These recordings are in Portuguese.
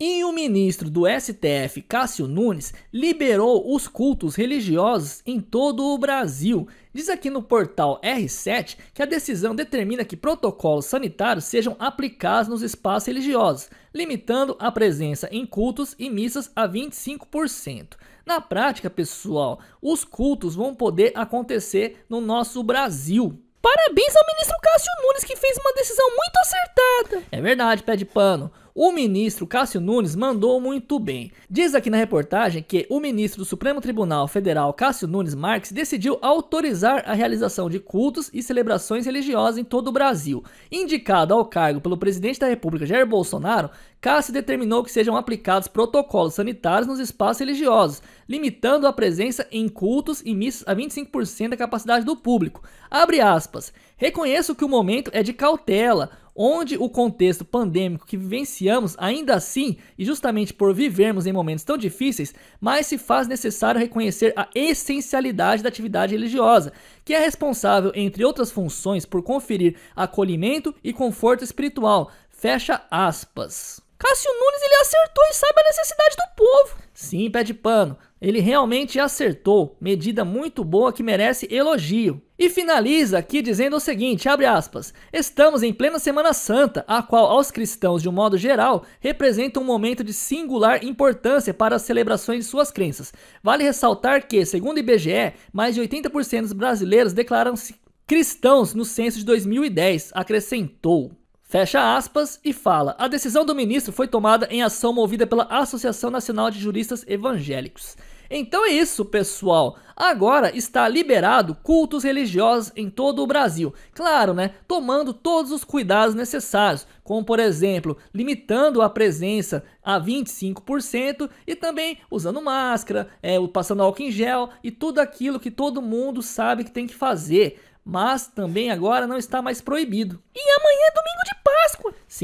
E o ministro do STF, Cássio Nunes, liberou os cultos religiosos em todo o Brasil. Diz aqui no portal R7 que a decisão determina que protocolos sanitários sejam aplicados nos espaços religiosos, limitando a presença em cultos e missas a 25%. Na prática, pessoal, os cultos vão poder acontecer no nosso Brasil. Parabéns ao ministro Cássio Nunes que fez uma decisão muito acertada. É verdade, pé de pano. O ministro Cássio Nunes mandou muito bem. Diz aqui na reportagem que o ministro do Supremo Tribunal Federal, Cássio Nunes Marques, decidiu autorizar a realização de cultos e celebrações religiosas em todo o Brasil. Indicado ao cargo pelo presidente da República, Jair Bolsonaro, Cássio determinou que sejam aplicados protocolos sanitários nos espaços religiosos, limitando a presença em cultos e missas a 25% da capacidade do público. Abre aspas. Reconheço que o momento é de cautela onde o contexto pandêmico que vivenciamos, ainda assim, e justamente por vivermos em momentos tão difíceis, mais se faz necessário reconhecer a essencialidade da atividade religiosa, que é responsável, entre outras funções, por conferir acolhimento e conforto espiritual. Fecha aspas. Cássio Nunes ele acertou e sabe a necessidade do povo. Sim, pé de pano. Ele realmente acertou, medida muito boa que merece elogio. E finaliza aqui dizendo o seguinte, abre aspas, estamos em plena Semana Santa, a qual aos cristãos de um modo geral representa um momento de singular importância para as celebrações de suas crenças. Vale ressaltar que, segundo o IBGE, mais de 80% dos brasileiros declaram-se cristãos no censo de 2010, acrescentou. Fecha aspas e fala: A decisão do ministro foi tomada em ação movida pela Associação Nacional de Juristas Evangélicos. Então é isso, pessoal. Agora está liberado cultos religiosos em todo o Brasil. Claro, né? Tomando todos os cuidados necessários, como por exemplo, limitando a presença a 25% e também usando máscara, é, passando álcool em gel e tudo aquilo que todo mundo sabe que tem que fazer. Mas também agora não está mais proibido. E amanhã é domingo de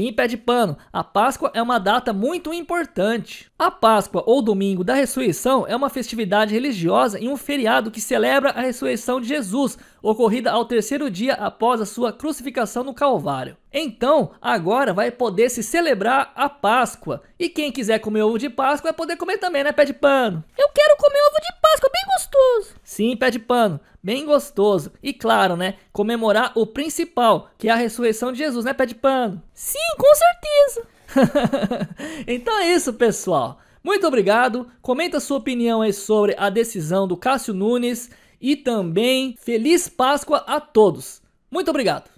Sim, pé de pano, a Páscoa é uma data muito importante. A Páscoa ou Domingo da Ressurreição é uma festividade religiosa e um feriado que celebra a ressurreição de Jesus, ocorrida ao terceiro dia após a sua crucificação no Calvário. Então, agora vai poder se celebrar a Páscoa. E quem quiser comer ovo de Páscoa vai poder comer também, né, pé de pano? Eu quero comer ovo de Sim, pé de pano, bem gostoso. E claro, né? Comemorar o principal, que é a ressurreição de Jesus, né, pé de pano? Sim, com certeza. então é isso, pessoal. Muito obrigado. Comenta sua opinião aí sobre a decisão do Cássio Nunes e também feliz Páscoa a todos. Muito obrigado.